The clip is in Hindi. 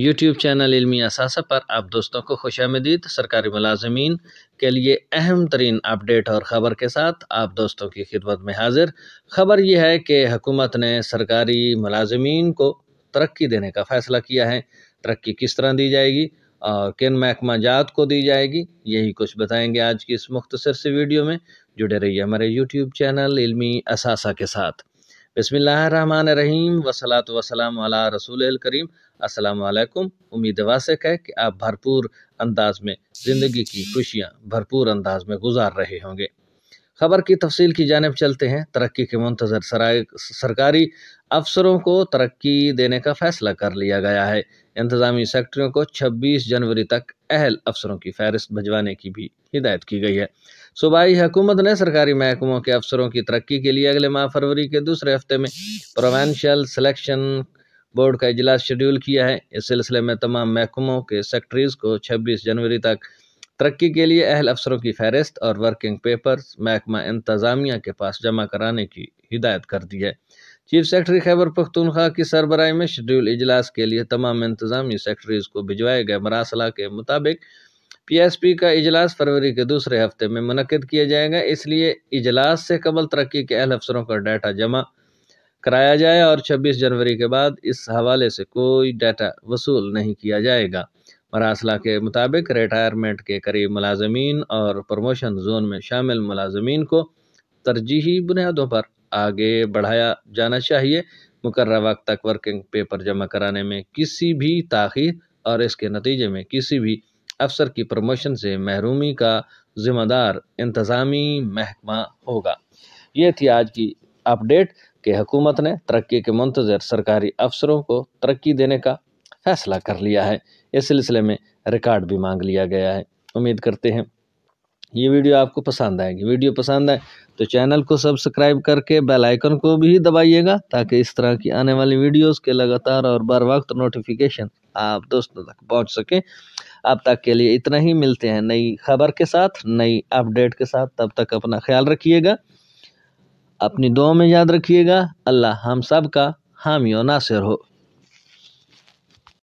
यूट्यूब चैनल इलमी असासा पर आप दोस्तों को खुश आमदीद सरकारी मुलाजमीन के लिए अहम तरीन अपडेट और ख़बर के साथ आप दोस्तों की खिदमत में हाजिर खबर यह है कि हकूमत ने सरकारी मुलाजमीन को तरक्की देने का फ़ैसला किया है तरक्की किस तरह दी जाएगी और किन महकमा जात को दी जाएगी यही कुछ बताएंगे आज की इस मुख्तर से वीडियो में जुड़े रहिए हमारे यूट्यूब चैनल इलमी असासा के साथ बसमीम वसलात वसलाम अला रसूल करीम असलकुम उम्मीद वासक है कि आप भरपूर अंदाज में ज़िंदगी की खुशियाँ भरपूर अंदाज में गुजार रहे होंगे खबर की तफसील की जानब चलते हैं तरक्की के मंतजर सरकारी अफसरों को तरक्की देने का फैसला कर लिया गया है इंतजामी सेक्टरों को 26 जनवरी तक अहल अफसरों की फहरिस्त भिजवाने की भी हिदायत की गई है सूबाई हुकूमत ने सरकारी महकमों के अफसरों की तरक्की के लिए अगले माह फरवरी के दूसरे हफ्ते में प्रोवेंशल सिलेक्शन बोर्ड का इजलास शेड्यूल किया है इस सिलसिले में तमाम महकमों के सेक्रटरीज़ को 26 जनवरी तक तरक्की के लिए अहल अफसरों की फहरिस्त और वर्किंग पेपर्स महकमा इंतजामिया के पास जमा कराने की हिदायत कर दी है चीफ सेक्रटरी खैबर पख्तूनख्वा की सरबराही में शेड्यूल इजलास के लिए तमाम इंतजामी सेक्रटरीज को भिजवाए गए मरासला के मुताबिक पीएसपी का इजलास फरवरी के दूसरे हफ्ते में मनकद किया जाएगा इसलिए इजलास से कबल तरक्की के अहल अफसरों का डाटा जमा कराया जाए और 26 जनवरी के बाद इस हवाले से कोई डाटा वसूल नहीं किया जाएगा मरासला के मुताबिक रिटायरमेंट के करीब मुलाजमीन और प्रमोशन जोन में शामिल मुलाजमीन को तरजीही बुनियादों पर आगे बढ़ाया जाना चाहिए मुकर्रा वक्त तक वर्किंग पेपर जमा कराने में किसी भी ताखिर और इसके नतीजे में किसी भी अफसर की प्रमोशन से महरूमी का जिम्मेदार इंतज़ामी महकमा होगा ये थी आज की अपडेट कि हुकूमत ने तरक्की के मंतजर सरकारी अफसरों को तरक्की देने का फैसला कर लिया है इस सिलसिले में रिकॉर्ड भी मांग लिया गया है उम्मीद करते हैं ये वीडियो आपको पसंद आएगी वीडियो पसंद आए तो चैनल को सब्सक्राइब करके बेल आइकन को भी दबाइएगा ताकि इस तरह की आने वाली वीडियोस के लगातार और बर वक्त नोटिफिकेशन आप दोस्तों तक पहुंच सके अब तक के लिए इतना ही मिलते हैं नई खबर के साथ नई अपडेट के साथ तब तक अपना ख्याल रखिएगा अपनी दुआ में याद रखिएगा अल्लाह हम सब का हामियों नासिर हो